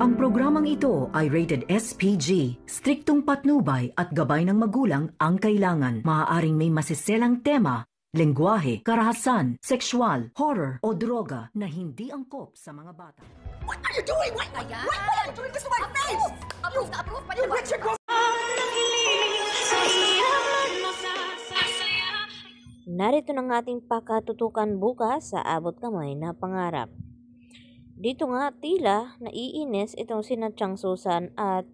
Ang programang ito ay rated SPG. Striktong patnubay at gabay ng magulang ang kailangan. Maaaring may masiselang tema, lengguwahe, karahasan, sexual, horror o droga na hindi angkop sa mga bata. What are you doing? Why, why, why, are you doing this to my face? Approve na approve pa niyo. Narito ng ating pakatutukan bukas sa abot kamay na pangarap. Dito nga tila naiinis itong sina Chang Susan at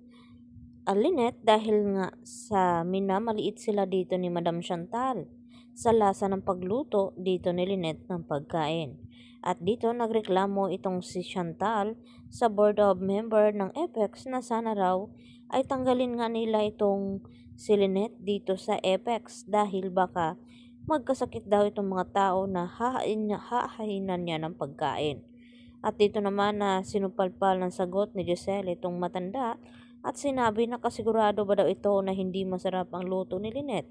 Alinette dahil nga sa minamaliit sila dito ni Madam Chantal sa lasa ng pagluto dito ni Lynette ng pagkain. At dito nagreklamo itong si Chantal sa board of member ng Apex na sana raw ay tanggalin nga nila itong si Lynette dito sa Apex dahil baka magkasakit daw itong mga tao na hahainan niya ng pagkain. At dito naman na sinupalpal ng sagot ni Giselle itong matanda at sinabi na kasigurado ba daw ito na hindi masarap ang luto ni Lynette.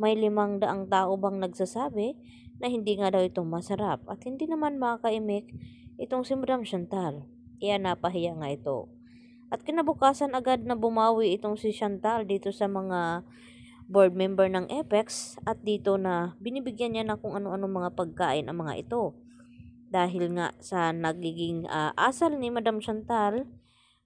May limang daang tao bang nagsasabi na hindi nga daw ito masarap at hindi naman makakaimik itong si Madam Chantal. Iya napahiya nga ito. At kinabukasan agad na bumawi itong si Chantal dito sa mga board member ng Apex at dito na binibigyan niya na kung ano-ano mga pagkain ang mga ito dahil nga sa nagiging uh, asal ni Madam Chantal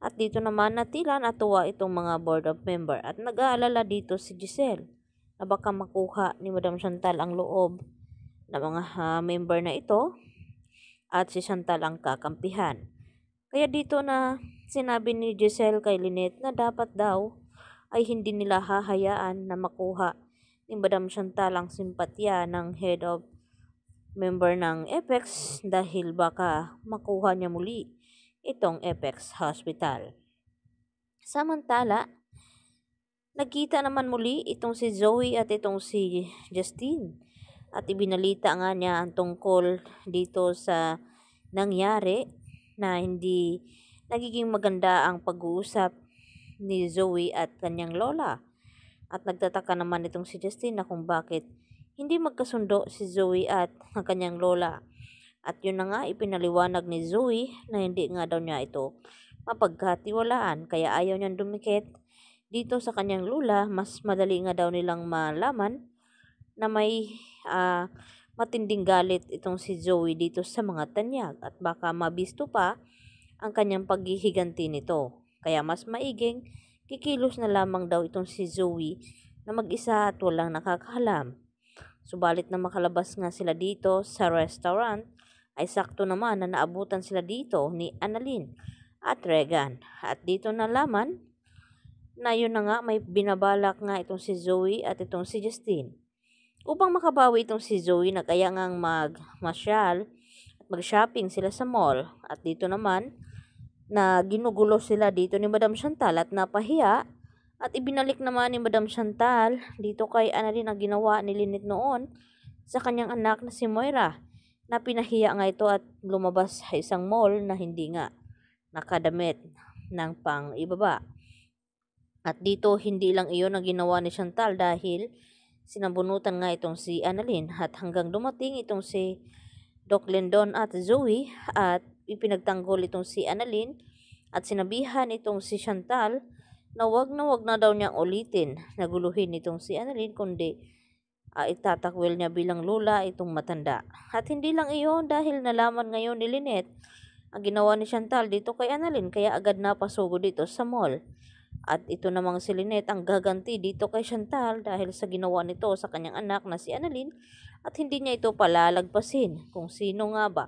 at dito naman natila natuwa itong mga board of member at nag-aalala dito si Giselle na baka makuha ni Madam Chantal ang loob ng mga uh, member na ito at si Chantal ang kakampihan. Kaya dito na sinabi ni Giselle kay Lynette na dapat daw ay hindi nila hahayaan na makuha ni Madam Chantal ang simpatya ng head of member ng Apex dahil baka makuha niya muli itong Apex Hospital. Samantala, nagkita naman muli itong si Zoe at itong si Justine at ibinalita nga niya ang tungkol dito sa nangyari na hindi nagiging maganda ang pag-uusap ni Zoe at kanyang lola. At nagtataka naman itong si Justine na kung bakit hindi magkasundo si Zoe at ang kanyang lola. At yun na nga ipinaliwanag ni Zoe na hindi nga daw niya ito mapagkatiwalaan kaya ayaw niyang dumikit dito sa kanyang lola. mas madali nga daw nilang malaman na may uh, matinding galit itong si Zoe dito sa mga tanyag at baka mabisto pa ang kanyang paghihiganti nito. Kaya mas maiging kikilos na lamang daw itong si Zoe na mag-isa at walang nakakalam. Subalit na makalabas nga sila dito sa restaurant, ay sakto naman na naabutan sila dito ni Annalyn at Regan. At dito na laman na yun na nga may binabalak nga itong si Zoe at itong si Justine. Upang makabawi itong si Zoe na kaya ngang magmasyal at mag-shopping sila sa mall. At dito naman na ginugulo sila dito ni Madam Chantal at napahiya at ibinalik naman ni Madam Chantal dito kay Annalyn ang ginawa ni Lynette noon sa kanyang anak na si Moira na pinahiya nga ito at lumabas sa isang mall na hindi nga nakadamit ng pang ibaba. At dito hindi lang iyon ang ginawa ni Chantal dahil sinabunutan nga itong si Annalyn at hanggang dumating itong si Doc Lendon at Zoe at ipinagtanggol itong si Annalyn at sinabihan itong si Chantal na wag na wag na daw niyang ulitin. Naguluhin nitong si Annalyn kundi uh, itatakwil niya bilang lula itong matanda. At hindi lang iyon dahil nalaman ngayon ni Lynette ang ginawa ni Chantal dito kay Annalyn kaya agad na pasugo dito sa mall. At ito namang si Lynette ang gaganti dito kay Chantal dahil sa ginawa nito sa kanyang anak na si Annalyn at hindi niya ito palalagpasin kung sino nga ba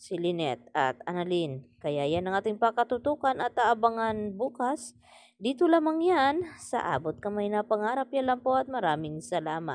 si Lynette at Annalyn. Kaya yan ang ating pakatutukan at aabangan bukas. Dito lamang yan sa Abot Kamay na Pangarap. Yan lang po at maraming salamat.